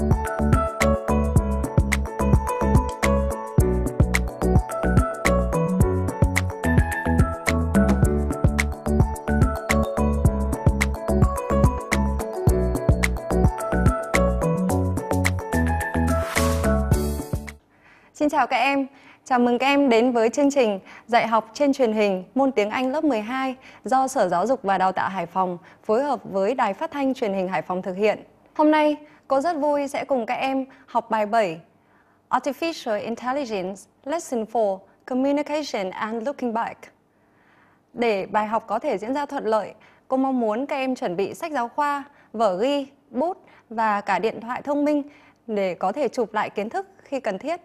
Xin chào các em, chào mừng các em đến với chương trình dạy học trên truyền hình môn tiếng Anh lớp 12 do Sở Giáo dục và Đào tạo Hải Phòng phối hợp với Đài Phát thanh Truyền hình Hải Phòng thực hiện. Hôm nay, Cô rất vui sẽ cùng các em học bài 7 Artificial Intelligence Lesson 4 Communication and Looking Back. Để bài học có thể diễn ra thuận lợi, cô mong muốn các em chuẩn bị sách giáo khoa, vở ghi, bút và cả điện thoại thông minh để có thể chụp lại kiến thức khi cần thiết.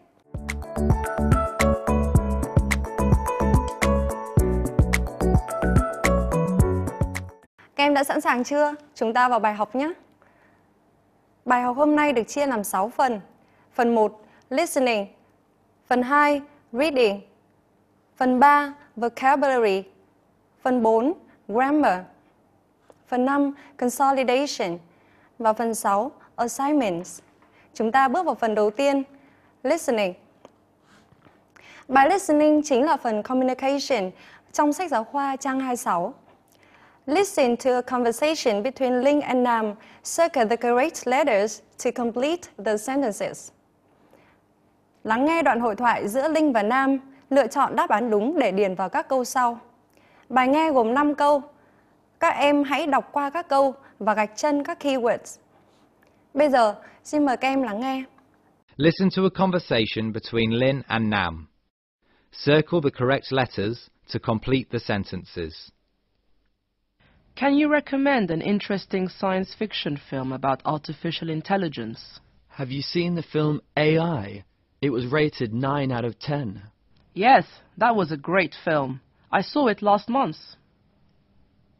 Các em đã sẵn sàng chưa? Chúng ta vào bài học nhé! Bài học hôm nay được chia làm 6 phần. Phần 1, listening. Phần 2, reading. Phần 3, vocabulary. Phần 4, grammar. Phần 5, consolidation. Và phần 6, assignments. Chúng ta bước vào phần đầu tiên, listening. Bài listening chính là phần communication trong sách giáo khoa trang 26. Listen to a conversation between Ling and Nam. Circle the correct letters to complete the sentences. Lắng nghe đoạn hội thoại giữa Linh và Nam, lựa chọn đáp án đúng để điền vào các câu sau. Bài nghe gồm 5 câu. Các em hãy đọc qua các câu và gạch chân các keywords. Bây giờ, xin mời các em lắng nghe. Listen to a conversation between Lin and Nam. Circle the correct letters to complete the sentences. Can you recommend an interesting science fiction film about artificial intelligence? Have you seen the film AI? It was rated 9 out of 10. Yes, that was a great film. I saw it last month.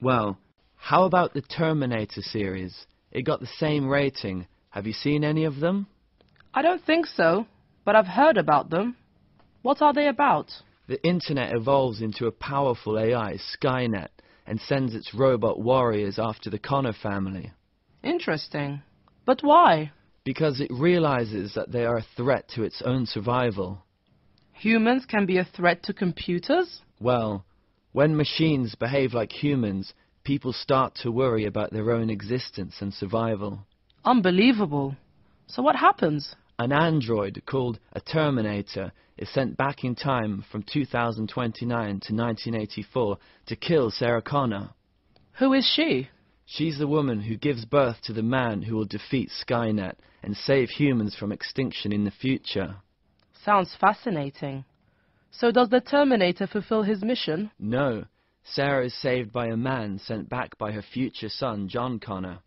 Well, how about the Terminator series? It got the same rating. Have you seen any of them? I don't think so, but I've heard about them. What are they about? The internet evolves into a powerful AI, Skynet and sends its robot warriors after the Connor family. Interesting. But why? Because it realizes that they are a threat to its own survival. Humans can be a threat to computers? Well, when machines behave like humans, people start to worry about their own existence and survival. Unbelievable. So what happens? An android called a Terminator is sent back in time from 2029 to 1984 to kill Sarah Connor. Who is she? She's the woman who gives birth to the man who will defeat Skynet and save humans from extinction in the future. Sounds fascinating. So does the Terminator fulfill his mission? No. Sarah is saved by a man sent back by her future son, John Connor.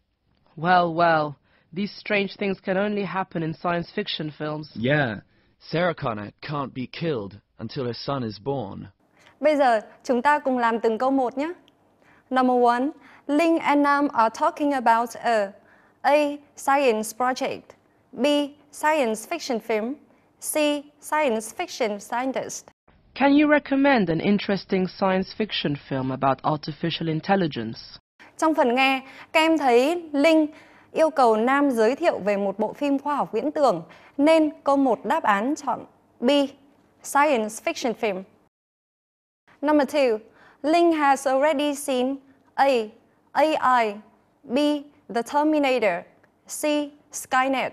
Well, well. These strange things can only happen in science fiction films. Yeah. Sarah Connor can't be killed until her son is born. Bây giờ chúng ta cùng làm từng câu một nhé. Number one, Ling and Nam are talking about a A. Science project B. Science fiction film C. Science fiction scientist Can you recommend an interesting science fiction film about artificial intelligence? Trong phần nghe, các em thấy Ling. yêu cầu nam giới thiệu về một bộ phim khoa học viễn tưởng nên câu 1 đáp án chọn B. Science fiction film. Number 2. Link has already seen A. AI B. The Terminator C. Skynet.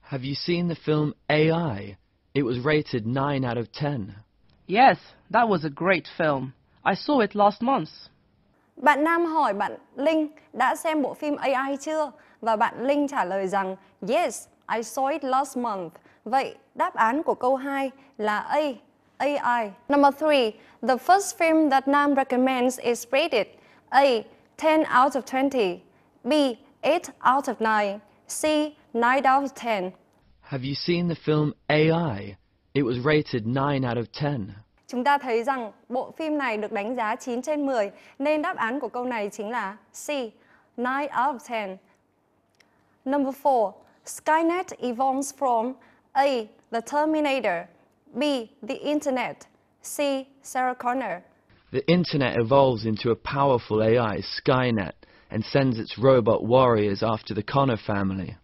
Have you seen the film AI? It was rated 9 out of 10. Yes, that was a great film. I saw it last month. Bạn Nam hỏi bạn Linh đã xem bộ phim AI chưa? và bạn Linh trả lời rằng Yes, I saw it last month. Vậy đáp án của câu 2 là A, AI. Number 3, the first film that Nam recommends is rated A, 10 out of 20, B, 8 out of 9, C, 9 out of 10. Have you seen the film AI? It was rated 9 out of 10. Chúng ta thấy rằng bộ phim này được đánh giá 9 trên 10 nên đáp án của câu này chính là C, 9 out of 10. Number four, Skynet evolves from A, the Terminator, B, the Internet, C, Sarah Connor. The Internet evolves into a powerful AI, Skynet, and sends its robot warriors after the Connor family.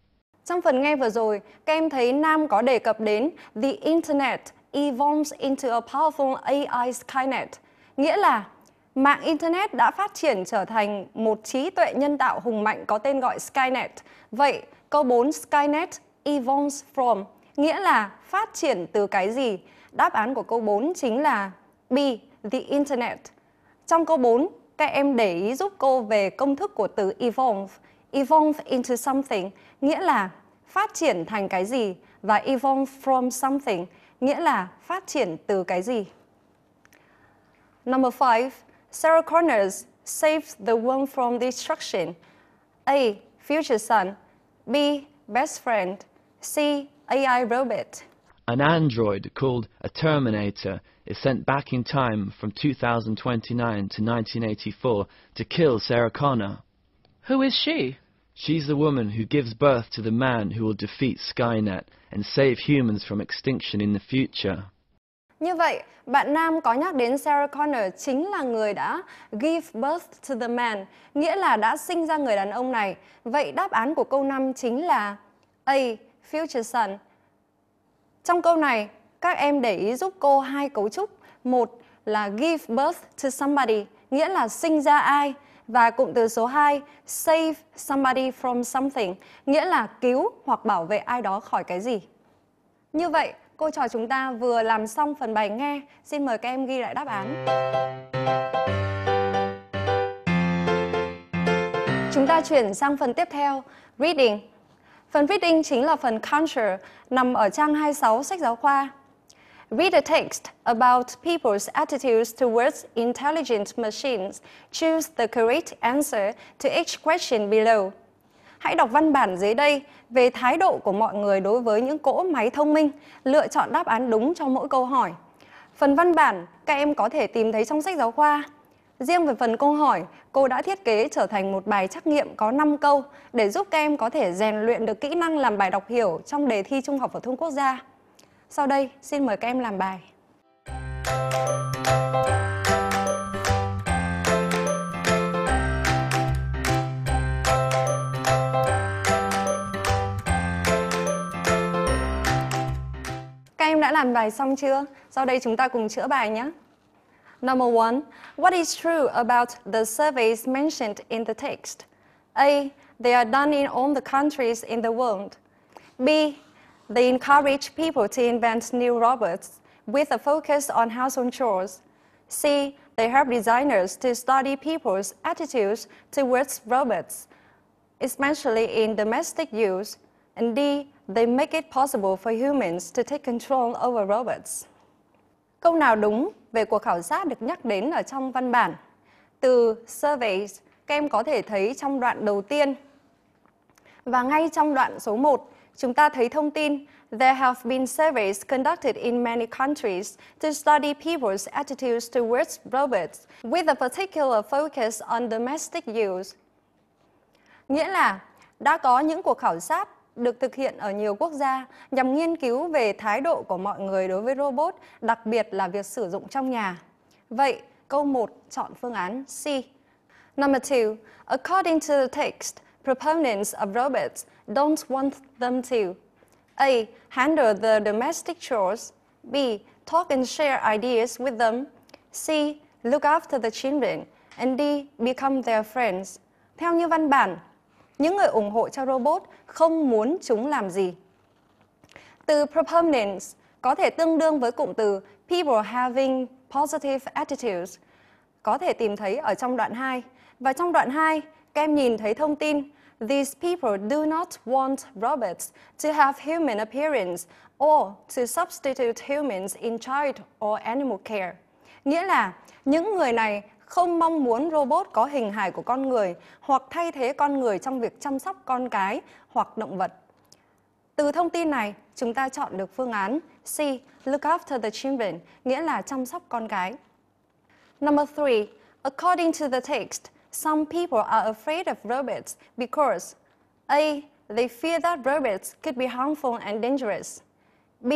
Trong phần nghe vừa rồi, các em thấy Nam có đề cập đến The Internet evolves into a powerful AI Skynet, nghĩa là mạng Internet đã phát triển trở thành một trí tuệ nhân tạo hùng mạnh có tên gọi Skynet. Vậy, câu 4 Skynet evolves from nghĩa là phát triển từ cái gì? Đáp án của câu 4 chính là B, the Internet. Trong câu 4, các em để ý giúp cô về công thức của từ evolve. Evolve into something nghĩa là phát triển thành cái gì và evolve from something nghĩa là phát triển từ cái gì. Number 5 Sarah Connors saved the world from destruction. A. Future son. B. Best friend. C. AI robot. An android called a Terminator is sent back in time from 2029 to 1984 to kill Sarah Connor. Who is she? She's the woman who gives birth to the man who will defeat Skynet and save humans from extinction in the future. Như vậy, bạn nam có nhắc đến Sarah Connor chính là người đã give birth to the man, nghĩa là đã sinh ra người đàn ông này. Vậy đáp án của câu 5 chính là A. Future son. Trong câu này, các em để ý giúp cô hai cấu trúc. Một là give birth to somebody, nghĩa là sinh ra ai. Và cụm từ số 2, save somebody from something, nghĩa là cứu hoặc bảo vệ ai đó khỏi cái gì. Như vậy, Cô trò chúng ta vừa làm xong phần bài nghe. Xin mời các em ghi lại đáp án. Chúng ta chuyển sang phần tiếp theo, reading. Phần reading chính là phần culture nằm ở trang 26 sách giáo khoa. Read a text about people's attitudes towards intelligent machines. Choose the correct answer to each question below. Hãy đọc văn bản dưới đây về thái độ của mọi người đối với những cỗ máy thông minh, lựa chọn đáp án đúng cho mỗi câu hỏi. Phần văn bản các em có thể tìm thấy trong sách giáo khoa. Riêng về phần câu hỏi, cô đã thiết kế trở thành một bài trắc nghiệm có 5 câu để giúp các em có thể rèn luyện được kỹ năng làm bài đọc hiểu trong đề thi Trung học phổ thông quốc gia. Sau đây, xin mời các em làm bài. làm bài xong chưa? Sau đây chúng ta cùng chữa bài nhé. Number one, what is true about the surveys mentioned in the text? A. They are done in all the countries in the world. B. They encourage people to invent new robots with a focus on household chores. C. They help designers to study people's attitudes towards robots, especially in domestic use. And D. They make it possible for humans to take control over robots. Câu nào đúng về cuộc khảo sát được nhắc đến ở trong văn bản? Từ surveys, các em có thể thấy trong đoạn đầu tiên. Và ngay trong đoạn số 1, chúng ta thấy thông tin There have been surveys conducted in many countries to study people's attitudes towards robots with a particular focus on domestic use. Nghĩa là đã có những cuộc khảo sát được thực hiện ở nhiều quốc gia nhằm nghiên cứu về thái độ của mọi người đối với robot, đặc biệt là việc sử dụng trong nhà. Vậy, câu 1 chọn phương án C. Number 2, according to the text, proponents of robots don't want them to A. Handle the domestic chores B. Talk and share ideas with them C. Look after the children and D. Become their friends. Theo như văn bản, những người ủng hộ cho robot không muốn chúng làm gì. Từ proponents có thể tương đương với cụm từ people having positive attitudes có thể tìm thấy ở trong đoạn 2. Và trong đoạn 2, các em nhìn thấy thông tin These people do not want robots to have human appearance or to substitute humans in child or animal care. Nghĩa là những người này không mong muốn robot có hình hài của con người hoặc thay thế con người trong việc chăm sóc con cái hoặc động vật. Từ thông tin này, chúng ta chọn được phương án C, look after the children, nghĩa là chăm sóc con cái. Number 3, according to the text, some people are afraid of robots because A, they fear that robots could be harmful and dangerous. B,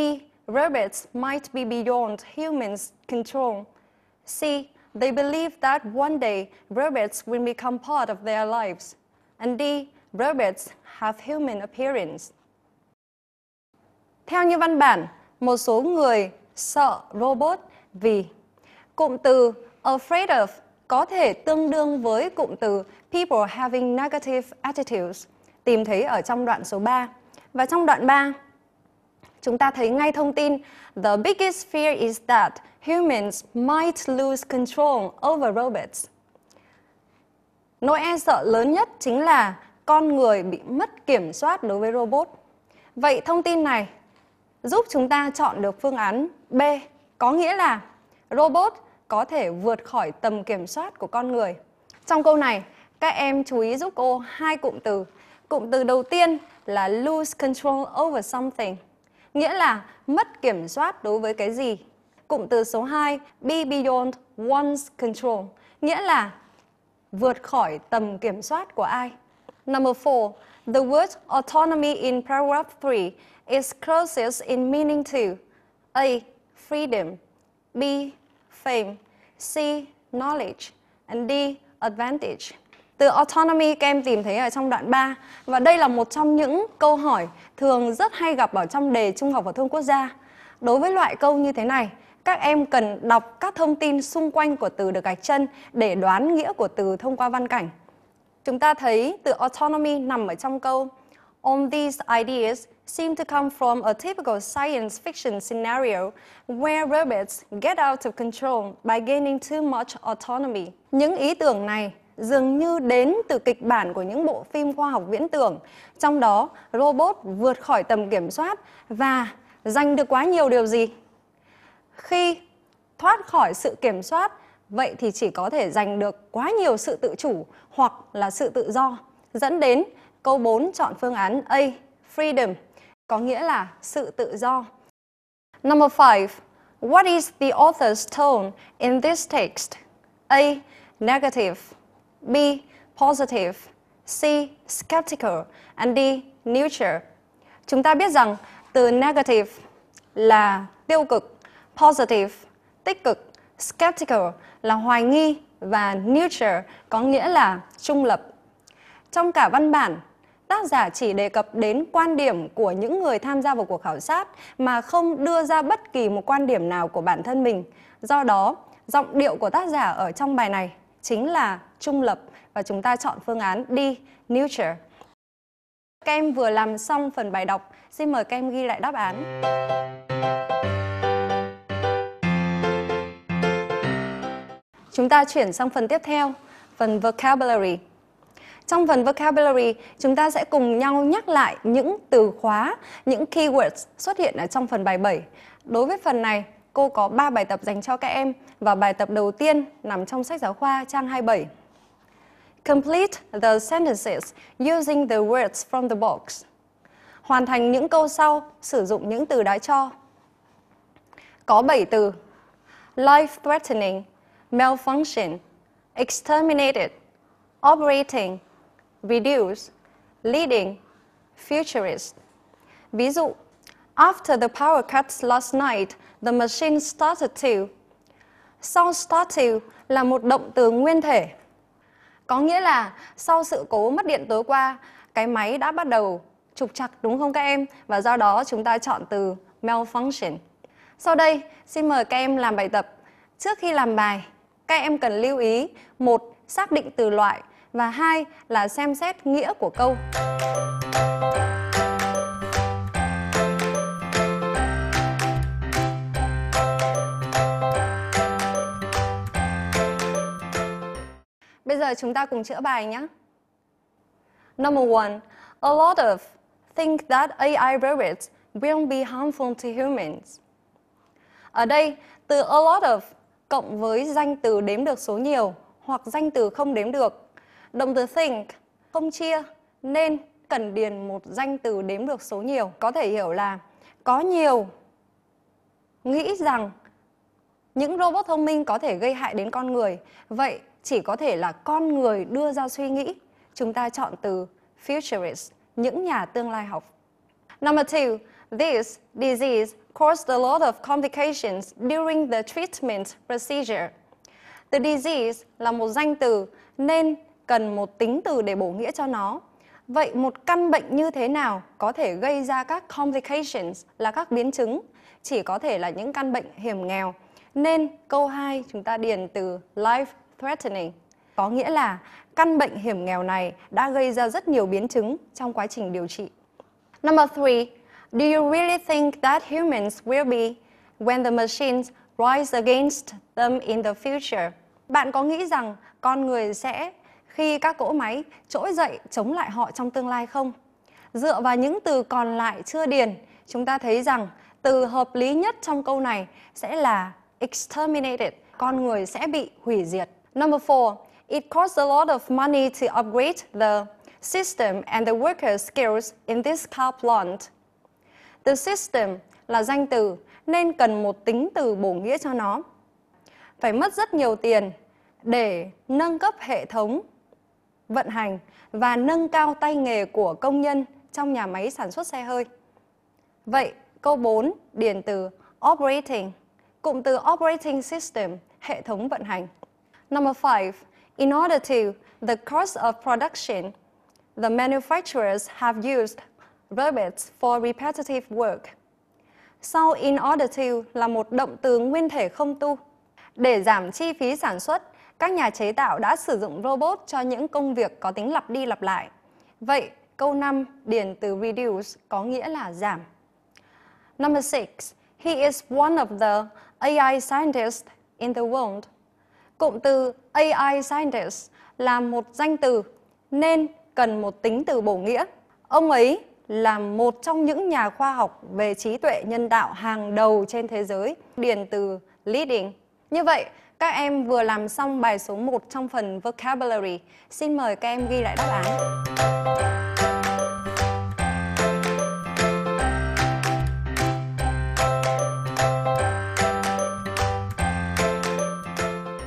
robots might be beyond humans' control. C, They believe that one day robots will become part of their lives. And D. Robots have human appearance. Theo như văn bản, một số người sợ robot vì cụm từ afraid of có thể tương đương với cụm từ people having negative attitudes tìm thấy ở trong đoạn số 3. Và trong đoạn 3, chúng ta thấy ngay thông tin the biggest fear is that humans might lose control over robots. Nỗi e sợ lớn nhất chính là con người bị mất kiểm soát đối với robot. Vậy thông tin này giúp chúng ta chọn được phương án B, có nghĩa là robot có thể vượt khỏi tầm kiểm soát của con người. Trong câu này, các em chú ý giúp cô hai cụm từ. Cụm từ đầu tiên là lose control over something, nghĩa là mất kiểm soát đối với cái gì cụm từ số 2 be beyond one's control, nghĩa là vượt khỏi tầm kiểm soát của ai. Number 4, the word autonomy in paragraph 3 is closest in meaning to A. Freedom B. Fame C. Knowledge and D. Advantage từ autonomy các em tìm thấy ở trong đoạn 3 và đây là một trong những câu hỏi thường rất hay gặp ở trong đề trung học phổ thông quốc gia. Đối với loại câu như thế này các em cần đọc các thông tin xung quanh của từ được gạch chân để đoán nghĩa của từ thông qua văn cảnh. Chúng ta thấy từ autonomy nằm ở trong câu On these ideas seem to come from a typical science fiction scenario where robots get out of control by gaining too much autonomy. Những ý tưởng này dường như đến từ kịch bản của những bộ phim khoa học viễn tưởng, trong đó robot vượt khỏi tầm kiểm soát và giành được quá nhiều điều gì khi thoát khỏi sự kiểm soát vậy thì chỉ có thể giành được quá nhiều sự tự chủ hoặc là sự tự do dẫn đến câu 4 chọn phương án A freedom có nghĩa là sự tự do. Number 5. What is the author's tone in this text? A. Negative B. Positive C. Skeptical and D. Neutral Chúng ta biết rằng từ negative là tiêu cực Positive, tích cực. Skeptical là hoài nghi và neutral có nghĩa là trung lập. Trong cả văn bản, tác giả chỉ đề cập đến quan điểm của những người tham gia vào cuộc khảo sát mà không đưa ra bất kỳ một quan điểm nào của bản thân mình. Do đó, giọng điệu của tác giả ở trong bài này chính là trung lập và chúng ta chọn phương án D, neutral. Các em vừa làm xong phần bài đọc, xin mời các em ghi lại đáp án. Chúng ta chuyển sang phần tiếp theo, phần vocabulary. Trong phần vocabulary, chúng ta sẽ cùng nhau nhắc lại những từ khóa, những keywords xuất hiện ở trong phần bài 7. Đối với phần này, cô có 3 bài tập dành cho các em và bài tập đầu tiên nằm trong sách giáo khoa trang 27. Complete the sentences using the words from the box. Hoàn thành những câu sau sử dụng những từ đã cho. Có 7 từ. Life threatening, malfunction, exterminated, operating, reduce, leading, futurist. Ví dụ, after the power cuts last night, the machine started to. Sau start to là một động từ nguyên thể. Có nghĩa là sau sự cố mất điện tối qua, cái máy đã bắt đầu trục trặc đúng không các em? Và do đó chúng ta chọn từ malfunction. Sau đây, xin mời các em làm bài tập. Trước khi làm bài, các em cần lưu ý một xác định từ loại và hai là xem xét nghĩa của câu. Bây giờ chúng ta cùng chữa bài nhé. Number one, a lot of think that AI robots will be harmful to humans. Ở đây, từ a lot of cộng với danh từ đếm được số nhiều hoặc danh từ không đếm được. Động từ think không chia nên cần điền một danh từ đếm được số nhiều. Có thể hiểu là có nhiều nghĩ rằng những robot thông minh có thể gây hại đến con người. Vậy chỉ có thể là con người đưa ra suy nghĩ. Chúng ta chọn từ futurist, những nhà tương lai học. Number two, This disease caused a lot of complications during the treatment procedure. The disease là một danh từ nên cần một tính từ để bổ nghĩa cho nó. Vậy một căn bệnh như thế nào có thể gây ra các complications là các biến chứng? Chỉ có thể là những căn bệnh hiểm nghèo. Nên câu 2 chúng ta điền từ life threatening có nghĩa là căn bệnh hiểm nghèo này đã gây ra rất nhiều biến chứng trong quá trình điều trị. Number three, Do you really think that humans will be when the machines rise against them in the future? Bạn có nghĩ rằng con người sẽ khi các cỗ máy trỗi dậy chống lại họ trong tương lai không? Dựa vào những từ còn lại chưa điền, chúng ta thấy rằng từ hợp lý nhất trong câu này sẽ là exterminated, con người sẽ bị hủy diệt. Number four, it costs a lot of money to upgrade the system and the worker skills in this car plant. The system là danh từ nên cần một tính từ bổ nghĩa cho nó. Phải mất rất nhiều tiền để nâng cấp hệ thống vận hành và nâng cao tay nghề của công nhân trong nhà máy sản xuất xe hơi. Vậy, câu 4 điền từ operating, cụm từ operating system, hệ thống vận hành. Number 5, in order to the cost of production, the manufacturers have used Robots for repetitive work. Sau in order to là một động từ nguyên thể không tu. Để giảm chi phí sản xuất, các nhà chế tạo đã sử dụng robot cho những công việc có tính lặp đi lặp lại. Vậy, câu 5 điền từ reduce có nghĩa là giảm. Number 6. He is one of the AI scientists in the world. Cụm từ AI scientist là một danh từ nên cần một tính từ bổ nghĩa. Ông ấy là một trong những nhà khoa học về trí tuệ nhân tạo hàng đầu trên thế giới, điền từ leading. Như vậy, các em vừa làm xong bài số 1 trong phần vocabulary. Xin mời các em ghi lại đáp án.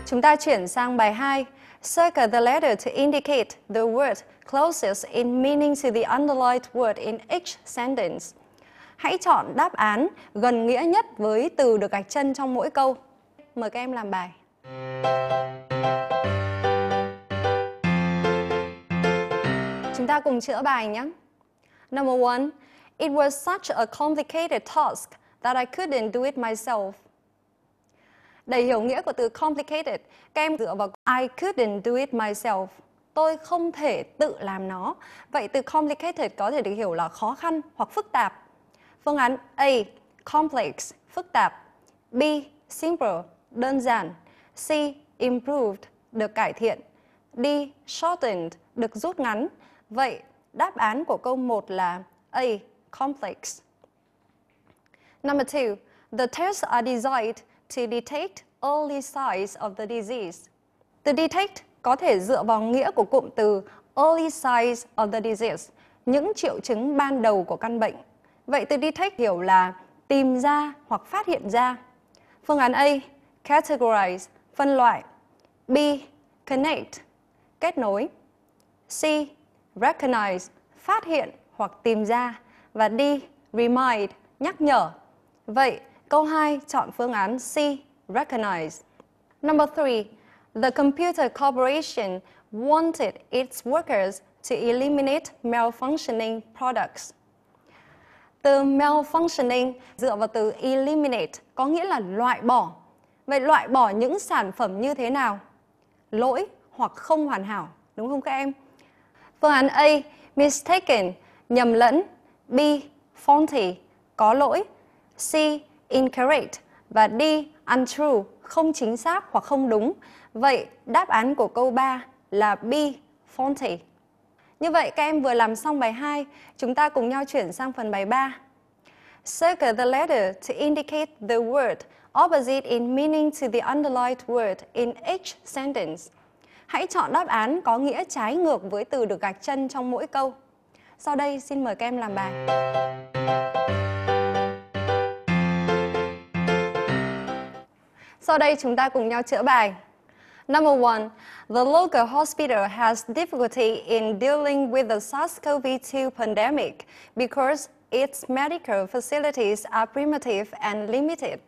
Chúng ta chuyển sang bài 2. Circle the letter to indicate the word closest in meaning to the underlined word in each sentence. Hãy chọn đáp án gần nghĩa nhất với từ được gạch chân trong mỗi câu. Mời các em làm bài. Chúng ta cùng chữa bài nhé. Number one, it was such a complicated task that I couldn't do it myself đầy hiểu nghĩa của từ complicated. Các em dựa vào I couldn't do it myself. Tôi không thể tự làm nó. Vậy từ complicated có thể được hiểu là khó khăn hoặc phức tạp. Phương án A. Complex, phức tạp. B. Simple, đơn giản. C. Improved, được cải thiện. D. Shortened, được rút ngắn. Vậy đáp án của câu 1 là A. Complex. Number 2. The tests are designed to detect early signs of the disease. Từ detect có thể dựa vào nghĩa của cụm từ early signs of the disease, những triệu chứng ban đầu của căn bệnh. Vậy từ detect hiểu là tìm ra hoặc phát hiện ra. Phương án A, categorize, phân loại. B, connect, kết nối. C, recognize, phát hiện hoặc tìm ra. Và D, remind, nhắc nhở. Vậy, Câu 2, chọn phương án C, recognize. Number 3, the computer corporation wanted its workers to eliminate malfunctioning products. Từ malfunctioning dựa vào từ eliminate có nghĩa là loại bỏ. Vậy loại bỏ những sản phẩm như thế nào? Lỗi hoặc không hoàn hảo, đúng không các em? Phương án A, mistaken, nhầm lẫn. B, faulty, có lỗi. C, incorrect và D untrue, không chính xác hoặc không đúng. Vậy đáp án của câu 3 là B faulty. Như vậy các em vừa làm xong bài 2, chúng ta cùng nhau chuyển sang phần bài 3. Circle the letter to indicate the word opposite in meaning to the underlined word in each sentence. Hãy chọn đáp án có nghĩa trái ngược với từ được gạch chân trong mỗi câu. Sau đây xin mời các em làm bài. Sau đây chúng ta cùng nhau chữa bài. Number one, the local hospital has difficulty in dealing with the SARS-CoV-2 pandemic because its medical facilities are primitive and limited.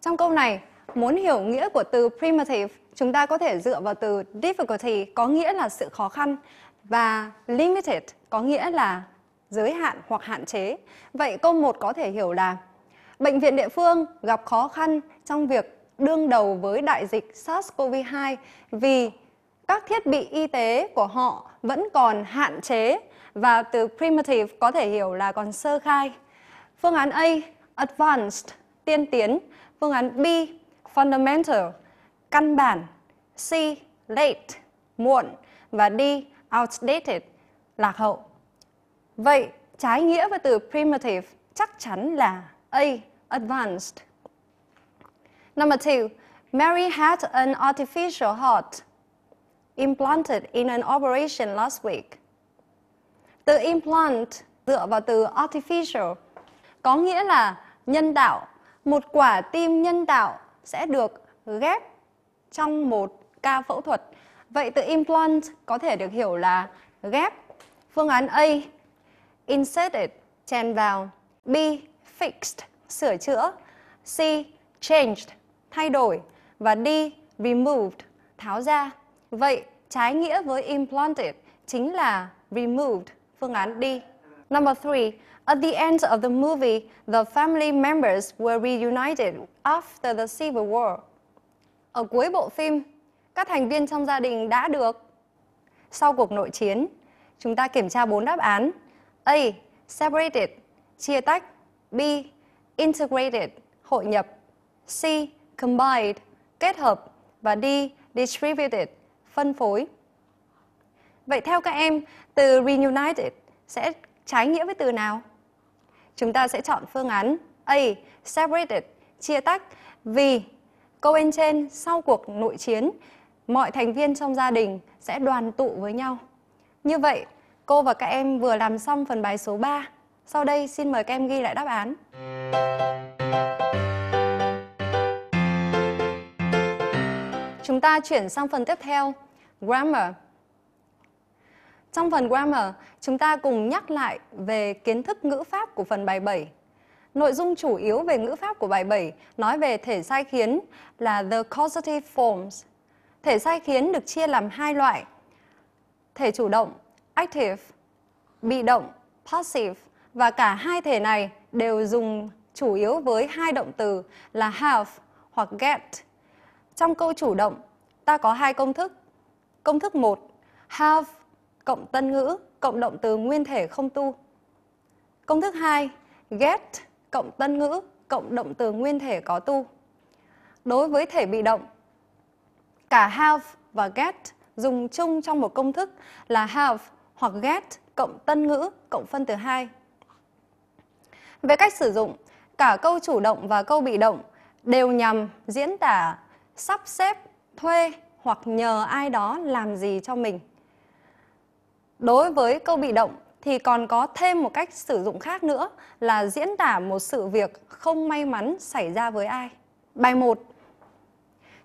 Trong câu này, muốn hiểu nghĩa của từ primitive, chúng ta có thể dựa vào từ difficulty có nghĩa là sự khó khăn và limited có nghĩa là giới hạn hoặc hạn chế. Vậy câu 1 có thể hiểu là bệnh viện địa phương gặp khó khăn trong việc đương đầu với đại dịch SARS-CoV-2 vì các thiết bị y tế của họ vẫn còn hạn chế và từ primitive có thể hiểu là còn sơ khai. Phương án A, advanced, tiên tiến. Phương án B, fundamental, căn bản. C, late, muộn. Và D, outdated, lạc hậu. Vậy, trái nghĩa với từ primitive chắc chắn là A, advanced. Number two, Mary had an artificial heart implanted in an operation last week. Từ implant dựa vào từ artificial có nghĩa là nhân tạo. Một quả tim nhân tạo sẽ được ghép trong một ca phẫu thuật. Vậy từ implant có thể được hiểu là ghép. Phương án A, inserted, chèn vào. B, fixed, sửa chữa. C, changed, thay đổi và đi removed tháo ra. Vậy trái nghĩa với implanted chính là removed, phương án đi Number three, at the end of the movie, the family members were reunited after the Civil War. Ở cuối bộ phim, các thành viên trong gia đình đã được sau cuộc nội chiến. Chúng ta kiểm tra bốn đáp án. A. Separated, chia tách. B. Integrated, hội nhập. C combine kết hợp và D, distributed, phân phối. Vậy theo các em, từ reunited sẽ trái nghĩa với từ nào? Chúng ta sẽ chọn phương án A, separated, chia tách vì câu bên trên sau cuộc nội chiến, mọi thành viên trong gia đình sẽ đoàn tụ với nhau. Như vậy, cô và các em vừa làm xong phần bài số 3. Sau đây xin mời các em ghi lại đáp án. Chúng ta chuyển sang phần tiếp theo, grammar. Trong phần grammar, chúng ta cùng nhắc lại về kiến thức ngữ pháp của phần bài 7. Nội dung chủ yếu về ngữ pháp của bài 7 nói về thể sai khiến là the causative forms. Thể sai khiến được chia làm hai loại. Thể chủ động, active, bị động, passive và cả hai thể này đều dùng chủ yếu với hai động từ là have hoặc get. Trong câu chủ động, ta có hai công thức. Công thức 1, have cộng tân ngữ cộng động từ nguyên thể không tu. Công thức 2, get cộng tân ngữ cộng động từ nguyên thể có tu. Đối với thể bị động, cả have và get dùng chung trong một công thức là have hoặc get cộng tân ngữ cộng phân từ 2. Về cách sử dụng, cả câu chủ động và câu bị động đều nhằm diễn tả sắp xếp, thuê hoặc nhờ ai đó làm gì cho mình. Đối với câu bị động thì còn có thêm một cách sử dụng khác nữa là diễn tả một sự việc không may mắn xảy ra với ai. Bài 1.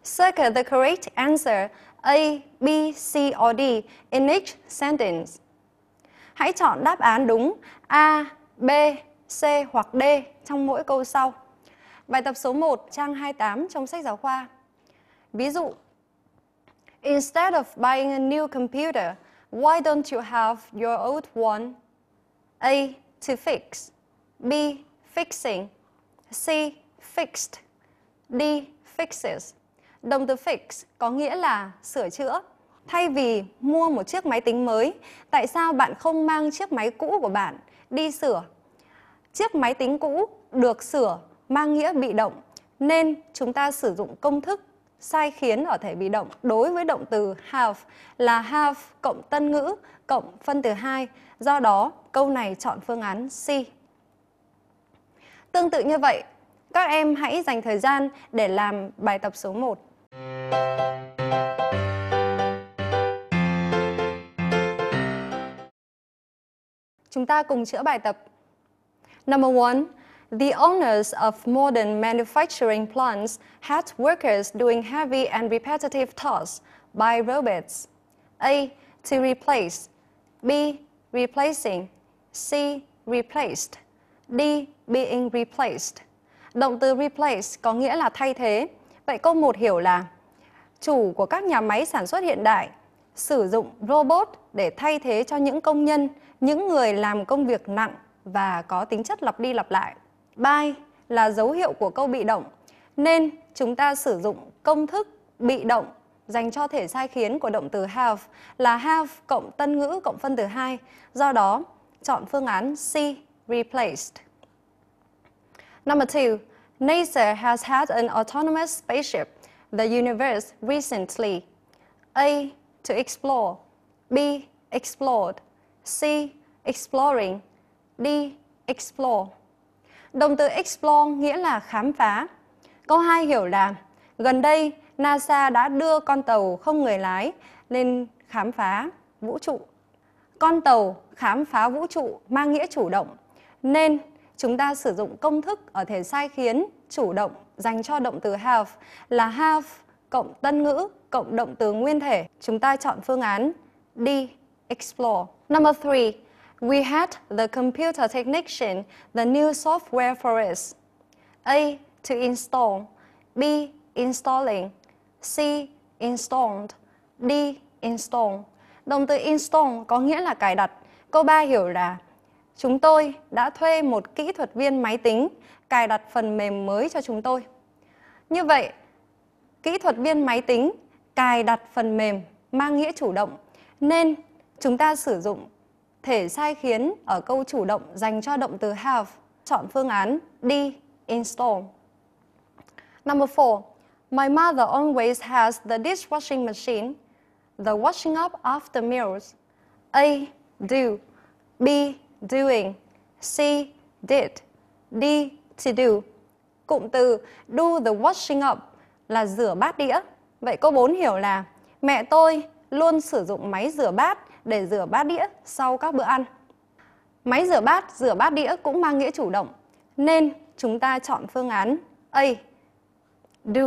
search the correct answer A, B, C or D in each sentence. Hãy chọn đáp án đúng A, B, C hoặc D trong mỗi câu sau. Bài tập số 1 trang 28 trong sách giáo khoa. Ví dụ, instead of buying a new computer, why don't you have your old one? A. To fix. B. Fixing. C. Fixed. D. Fixes. Động từ fix có nghĩa là sửa chữa. Thay vì mua một chiếc máy tính mới, tại sao bạn không mang chiếc máy cũ của bạn đi sửa? Chiếc máy tính cũ được sửa mang nghĩa bị động, nên chúng ta sử dụng công thức sai khiến ở thể bị động đối với động từ have là have cộng tân ngữ cộng phân từ hai Do đó, câu này chọn phương án C. Tương tự như vậy, các em hãy dành thời gian để làm bài tập số 1. Chúng ta cùng chữa bài tập. Number 1 the owners of modern manufacturing plants had workers doing heavy and repetitive tasks by robots. A. To replace. B. Replacing. C. Replaced. D. Being replaced. Động từ replace có nghĩa là thay thế. Vậy câu 1 hiểu là chủ của các nhà máy sản xuất hiện đại sử dụng robot để thay thế cho những công nhân, những người làm công việc nặng và có tính chất lặp đi lặp lại. Buy là dấu hiệu của câu bị động nên chúng ta sử dụng công thức bị động dành cho thể sai khiến của động từ have là have cộng tân ngữ cộng phân từ hai. Do đó, chọn phương án C, replaced. Number two, NASA has had an autonomous spaceship, the universe, recently. A. To explore. B. Explored. C. Exploring. D. Explore. Động từ explore nghĩa là khám phá. Câu 2 hiểu là gần đây NASA đã đưa con tàu không người lái lên khám phá vũ trụ. Con tàu khám phá vũ trụ mang nghĩa chủ động nên chúng ta sử dụng công thức ở thể sai khiến chủ động dành cho động từ have là have cộng tân ngữ cộng động từ nguyên thể. Chúng ta chọn phương án D explore. Number 3 We had the computer technician the new software for us. A. To install. B. Installing. C. Installed. D. Install. Động từ install có nghĩa là cài đặt. Câu 3 hiểu là Chúng tôi đã thuê một kỹ thuật viên máy tính cài đặt phần mềm mới cho chúng tôi. Như vậy, kỹ thuật viên máy tính cài đặt phần mềm mang nghĩa chủ động nên chúng ta sử dụng thể sai khiến ở câu chủ động dành cho động từ have. Chọn phương án đi install. Number 4. My mother always has the dishwashing machine, the washing up after meals. A. Do. B. Doing. C. Did. D. To do. Cụm từ do the washing up là rửa bát đĩa. Vậy câu 4 hiểu là mẹ tôi luôn sử dụng máy rửa bát để rửa bát đĩa sau các bữa ăn. Máy rửa bát, rửa bát đĩa cũng mang nghĩa chủ động, nên chúng ta chọn phương án A. Do.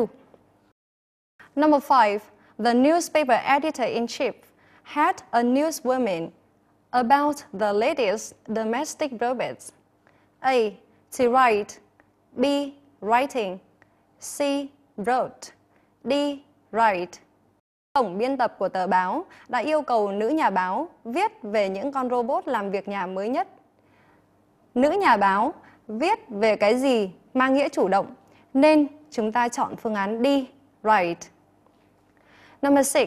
Number 5. The newspaper editor-in-chief had a newswoman about the latest domestic robots. A. To write. B. Writing. C. Wrote. D. Write. Tổng biên tập của tờ báo đã yêu cầu nữ nhà báo viết về những con robot làm việc nhà mới nhất. Nữ nhà báo viết về cái gì mang nghĩa chủ động, nên chúng ta chọn phương án D, right. Number 6.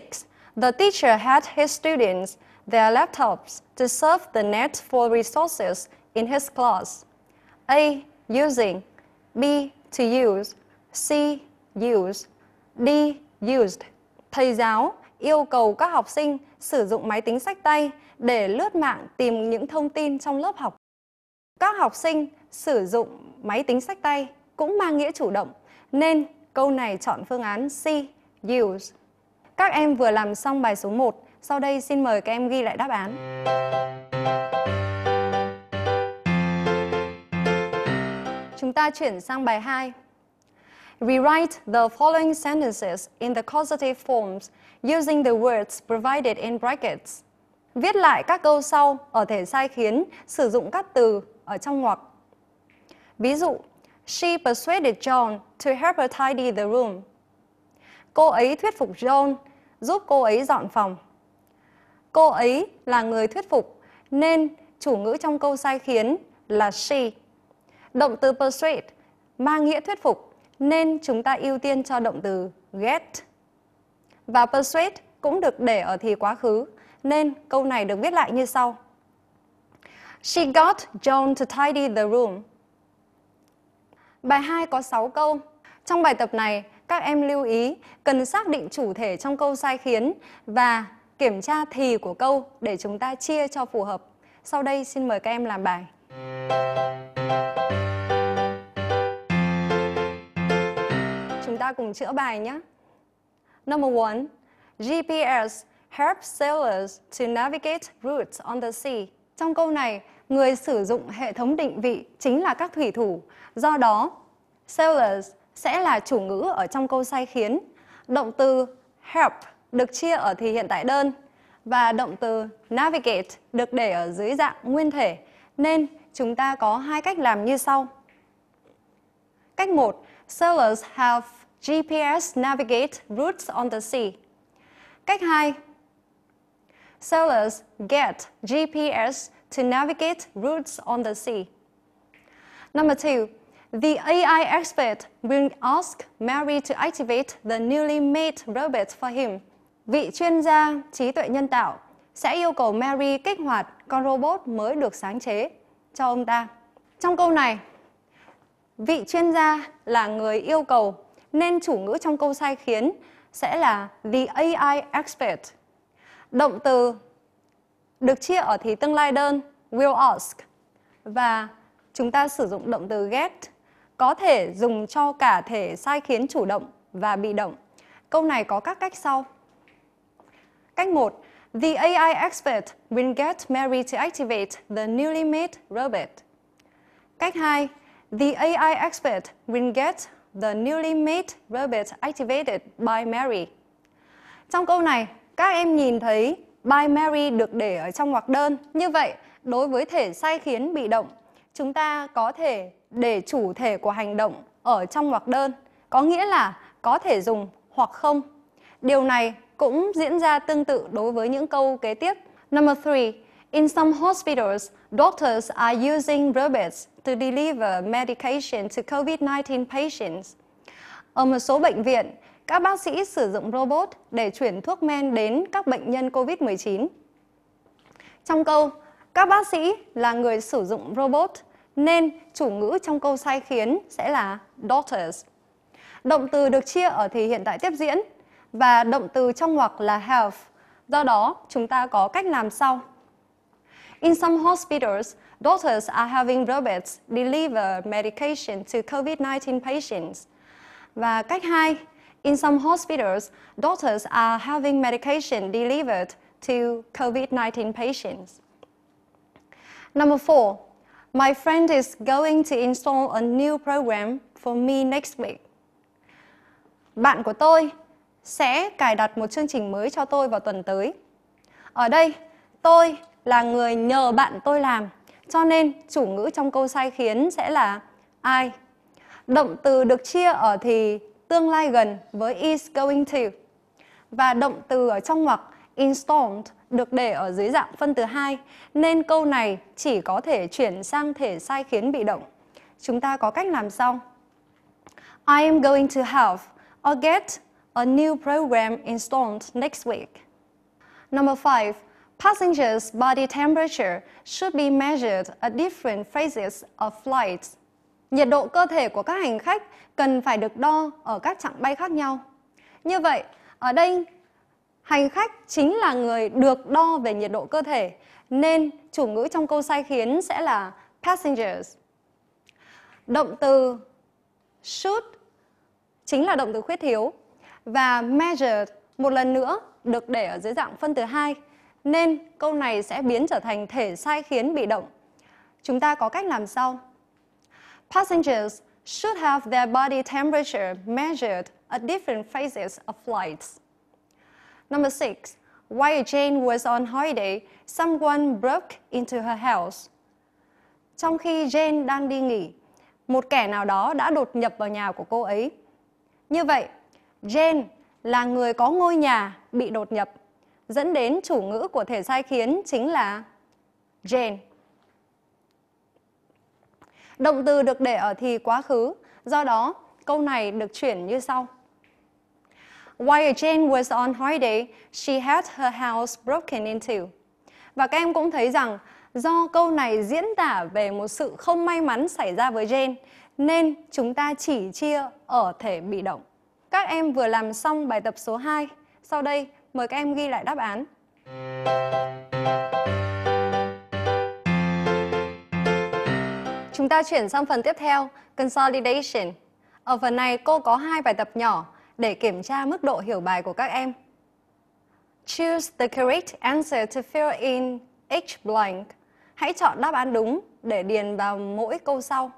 The teacher had his students their laptops to serve the net for resources in his class. A. Using B. To use C. Use D. Used thầy giáo yêu cầu các học sinh sử dụng máy tính sách tay để lướt mạng tìm những thông tin trong lớp học. Các học sinh sử dụng máy tính sách tay cũng mang nghĩa chủ động, nên câu này chọn phương án C, use. Các em vừa làm xong bài số 1, sau đây xin mời các em ghi lại đáp án. Chúng ta chuyển sang bài 2. Rewrite the following sentences in the causative forms using the words provided in brackets. Viết lại các câu sau ở thể sai khiến sử dụng các từ ở trong ngoặc. Ví dụ, She persuaded John to help her tidy the room. Cô ấy thuyết phục John giúp cô ấy dọn phòng. Cô ấy là người thuyết phục nên chủ ngữ trong câu sai khiến là she. Động từ persuade mang nghĩa thuyết phục nên chúng ta ưu tiên cho động từ get. Và persuade cũng được để ở thì quá khứ, nên câu này được viết lại như sau. She got John to tidy the room. Bài 2 có 6 câu. Trong bài tập này, các em lưu ý cần xác định chủ thể trong câu sai khiến và kiểm tra thì của câu để chúng ta chia cho phù hợp. Sau đây xin mời các em làm bài. ta cùng chữa bài nhé. Number one, GPS helps sailors to navigate routes on the sea. Trong câu này, người sử dụng hệ thống định vị chính là các thủy thủ. Do đó, sailors sẽ là chủ ngữ ở trong câu sai khiến. Động từ help được chia ở thì hiện tại đơn và động từ navigate được để ở dưới dạng nguyên thể nên chúng ta có hai cách làm như sau. Cách 1, sailors have GPS Navigate Routes on the Sea. Cách 2. Sailors get GPS to navigate routes on the sea. Number 2. The AI expert will ask Mary to activate the newly made robot for him. Vị chuyên gia trí tuệ nhân tạo sẽ yêu cầu Mary kích hoạt con robot mới được sáng chế cho ông ta. Trong câu này, vị chuyên gia là người yêu cầu nên chủ ngữ trong câu sai khiến sẽ là the AI expert. Động từ được chia ở thì tương lai đơn will ask và chúng ta sử dụng động từ get có thể dùng cho cả thể sai khiến chủ động và bị động. Câu này có các cách sau. Cách 1. The AI expert will get Mary to activate the newly made robot. Cách 2. The AI expert will get the newly made rabbit activated by Mary. Trong câu này, các em nhìn thấy by Mary được để ở trong ngoặc đơn. Như vậy, đối với thể sai khiến bị động, chúng ta có thể để chủ thể của hành động ở trong ngoặc đơn, có nghĩa là có thể dùng hoặc không. Điều này cũng diễn ra tương tự đối với những câu kế tiếp. Number 3, in some hospitals, doctors are using robots to deliver medication to COVID-19 patients. Ở một số bệnh viện, các bác sĩ sử dụng robot để chuyển thuốc men đến các bệnh nhân COVID-19. Trong câu, các bác sĩ là người sử dụng robot, nên chủ ngữ trong câu sai khiến sẽ là doctors. Động từ được chia ở thì hiện tại tiếp diễn và động từ trong ngoặc là have. Do đó, chúng ta có cách làm sau. In some hospitals, doctors are having robots deliver medication to COVID-19 patients. Và cách hai, in some hospitals, doctors are having medication delivered to COVID-19 patients. Number four, my friend is going to install a new program for me next week. Bạn của tôi sẽ cài đặt một chương trình mới cho tôi vào tuần tới. Ở đây, tôi là người nhờ bạn tôi làm. Cho nên chủ ngữ trong câu sai khiến sẽ là I. Động từ được chia ở thì tương lai gần với is going to. Và động từ ở trong ngoặc installed được để ở dưới dạng phân từ hai nên câu này chỉ có thể chuyển sang thể sai khiến bị động. Chúng ta có cách làm sau. I am going to have or get a new program installed next week. Number 5. Passengers' body temperature should be measured at different phases of flight. Nhiệt độ cơ thể của các hành khách cần phải được đo ở các chặng bay khác nhau. Như vậy, ở đây hành khách chính là người được đo về nhiệt độ cơ thể, nên chủ ngữ trong câu sai khiến sẽ là passengers. Động từ should chính là động từ khuyết thiếu và measured một lần nữa được để ở dưới dạng phân từ hai nên câu này sẽ biến trở thành thể sai khiến bị động. Chúng ta có cách làm sau. Passengers should have their body temperature measured at different phases of flights. Number six, while Jane was on holiday, someone broke into her house. Trong khi Jane đang đi nghỉ, một kẻ nào đó đã đột nhập vào nhà của cô ấy. Như vậy, Jane là người có ngôi nhà bị đột nhập dẫn đến chủ ngữ của thể sai khiến chính là Jane. Động từ được để ở thì quá khứ, do đó câu này được chuyển như sau. While Jane was on holiday, she had her house broken into. Và các em cũng thấy rằng do câu này diễn tả về một sự không may mắn xảy ra với Jane, nên chúng ta chỉ chia ở thể bị động. Các em vừa làm xong bài tập số 2. Sau đây, Mời các em ghi lại đáp án. Chúng ta chuyển sang phần tiếp theo, Consolidation. Ở phần này cô có hai bài tập nhỏ để kiểm tra mức độ hiểu bài của các em. Choose the correct answer to fill in each blank. Hãy chọn đáp án đúng để điền vào mỗi câu sau.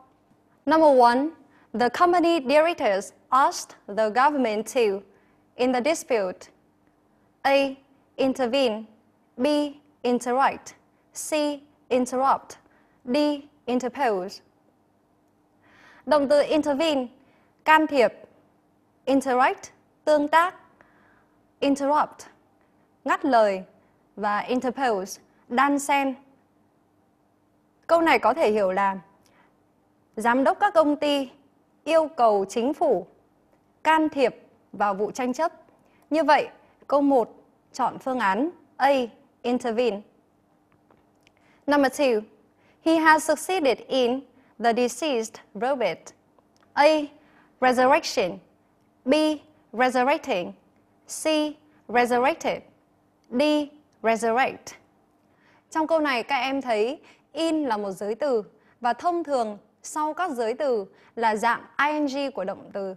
Number one, the company directors asked the government to, in the dispute, A. Intervene B. Interact C. Interrupt D. Interpose Động từ intervene can thiệp interact tương tác interrupt ngắt lời và interpose đan xen câu này có thể hiểu là giám đốc các công ty yêu cầu chính phủ can thiệp vào vụ tranh chấp như vậy Câu 1, chọn phương án A. Intervene. Number 2. He has succeeded in the deceased robot. A. Resurrection. B. Resurrecting. C. Resurrected. D. Resurrect. Trong câu này các em thấy in là một giới từ và thông thường sau các giới từ là dạng ing của động từ.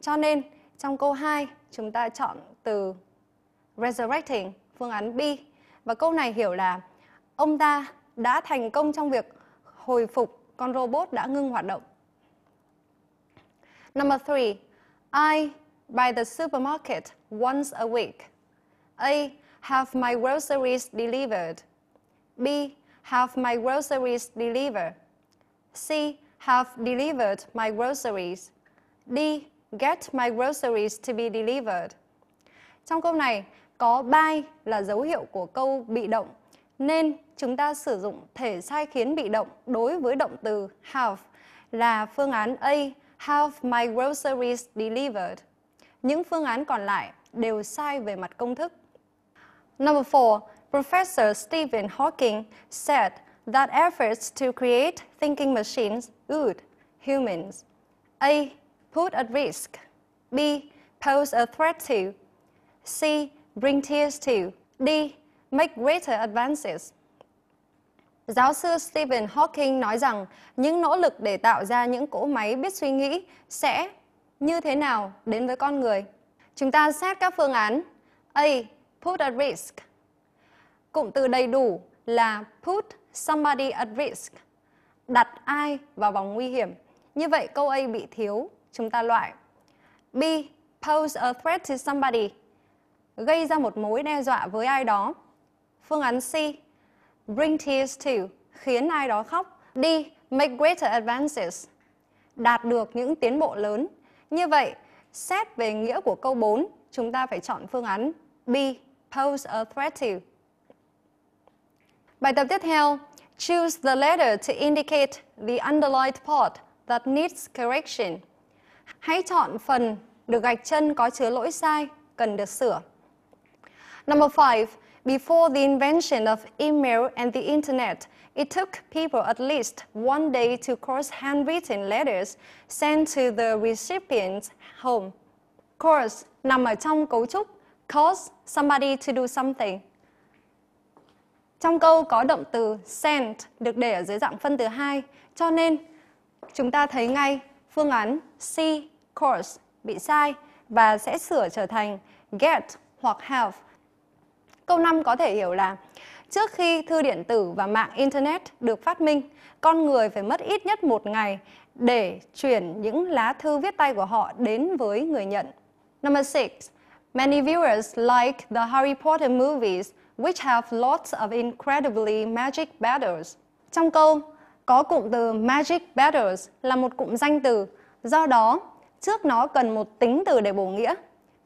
Cho nên trong câu 2 chúng ta chọn từ resurrecting, phương án B. Và câu này hiểu là ông ta đã thành công trong việc hồi phục con robot đã ngưng hoạt động. Number three, I buy the supermarket once a week. A. Have my groceries delivered. B. Have my groceries delivered. C. Have delivered my groceries. D. Get my groceries to be delivered. Trong câu này có by là dấu hiệu của câu bị động nên chúng ta sử dụng thể sai khiến bị động đối với động từ have là phương án A have my groceries delivered. Những phương án còn lại đều sai về mặt công thức. Number 4, Professor Stephen Hawking said that efforts to create thinking machines would humans. A. Put at risk. B. Pose a threat to C. Bring tears to. D. Make greater advances. Giáo sư Stephen Hawking nói rằng những nỗ lực để tạo ra những cỗ máy biết suy nghĩ sẽ như thế nào đến với con người? Chúng ta xét các phương án. A. Put at risk. Cụm từ đầy đủ là put somebody at risk. Đặt ai vào vòng nguy hiểm. Như vậy câu A bị thiếu, chúng ta loại. B. Pose a threat to somebody gây ra một mối đe dọa với ai đó. Phương án C, bring tears to, khiến ai đó khóc. D, make greater advances, đạt được những tiến bộ lớn. Như vậy, xét về nghĩa của câu 4, chúng ta phải chọn phương án B, pose a threat to. Bài tập tiếp theo, choose the letter to indicate the underlined part that needs correction. Hãy chọn phần được gạch chân có chứa lỗi sai cần được sửa. Number five, before the invention of email and the internet, it took people at least one day to cross handwritten letters sent to the recipient's home. Course nằm ở trong cấu trúc cause somebody to do something. Trong câu có động từ sent được để ở dưới dạng phân từ hai, cho nên chúng ta thấy ngay phương án C course bị sai và sẽ sửa trở thành get hoặc have Câu 5 có thể hiểu là Trước khi thư điện tử và mạng Internet được phát minh, con người phải mất ít nhất một ngày để chuyển những lá thư viết tay của họ đến với người nhận. Number 6. Many viewers like the Harry Potter movies, which have lots of incredibly magic battles. Trong câu, có cụm từ magic battles là một cụm danh từ, do đó trước nó cần một tính từ để bổ nghĩa.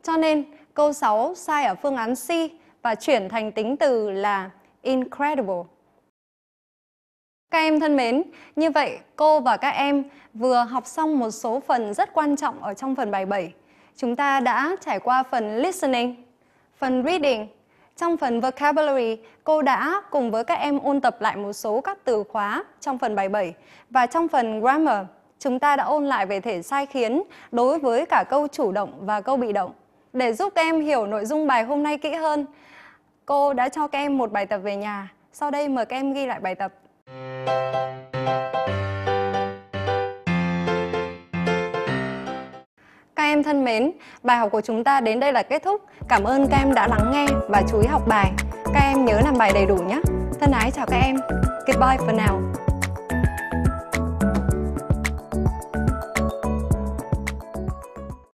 Cho nên, câu 6 sai ở phương án C và chuyển thành tính từ là incredible. Các em thân mến, như vậy cô và các em vừa học xong một số phần rất quan trọng ở trong phần bài 7. Chúng ta đã trải qua phần listening, phần reading. Trong phần vocabulary, cô đã cùng với các em ôn tập lại một số các từ khóa trong phần bài 7. Và trong phần grammar, chúng ta đã ôn lại về thể sai khiến đối với cả câu chủ động và câu bị động. Để giúp các em hiểu nội dung bài hôm nay kỹ hơn, Cô đã cho các em một bài tập về nhà. Sau đây mời các em ghi lại bài tập. Các em thân mến, bài học của chúng ta đến đây là kết thúc. Cảm ơn các em đã lắng nghe và chú ý học bài. Các em nhớ làm bài đầy đủ nhé. Thân ái chào các em. Goodbye for now.